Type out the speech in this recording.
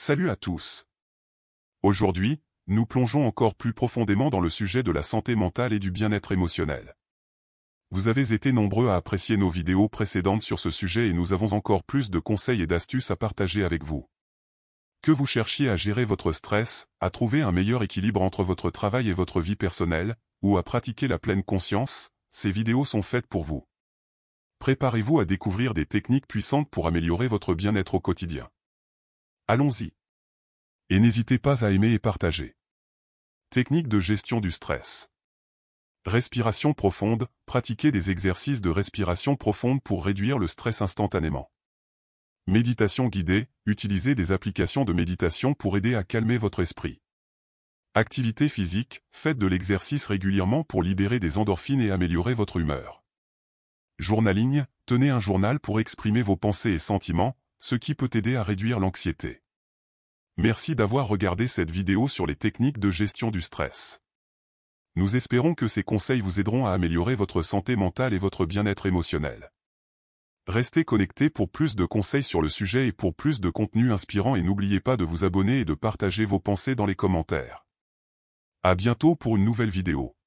Salut à tous. Aujourd'hui, nous plongeons encore plus profondément dans le sujet de la santé mentale et du bien-être émotionnel. Vous avez été nombreux à apprécier nos vidéos précédentes sur ce sujet et nous avons encore plus de conseils et d'astuces à partager avec vous. Que vous cherchiez à gérer votre stress, à trouver un meilleur équilibre entre votre travail et votre vie personnelle, ou à pratiquer la pleine conscience, ces vidéos sont faites pour vous. Préparez-vous à découvrir des techniques puissantes pour améliorer votre bien-être au quotidien. Allons-y. Et n'hésitez pas à aimer et partager. Technique de gestion du stress. Respiration profonde, pratiquez des exercices de respiration profonde pour réduire le stress instantanément. Méditation guidée, utilisez des applications de méditation pour aider à calmer votre esprit. Activité physique, faites de l'exercice régulièrement pour libérer des endorphines et améliorer votre humeur. Journaling, tenez un journal pour exprimer vos pensées et sentiments, ce qui peut aider à réduire l'anxiété. Merci d'avoir regardé cette vidéo sur les techniques de gestion du stress. Nous espérons que ces conseils vous aideront à améliorer votre santé mentale et votre bien-être émotionnel. Restez connectés pour plus de conseils sur le sujet et pour plus de contenu inspirant et n'oubliez pas de vous abonner et de partager vos pensées dans les commentaires. À bientôt pour une nouvelle vidéo.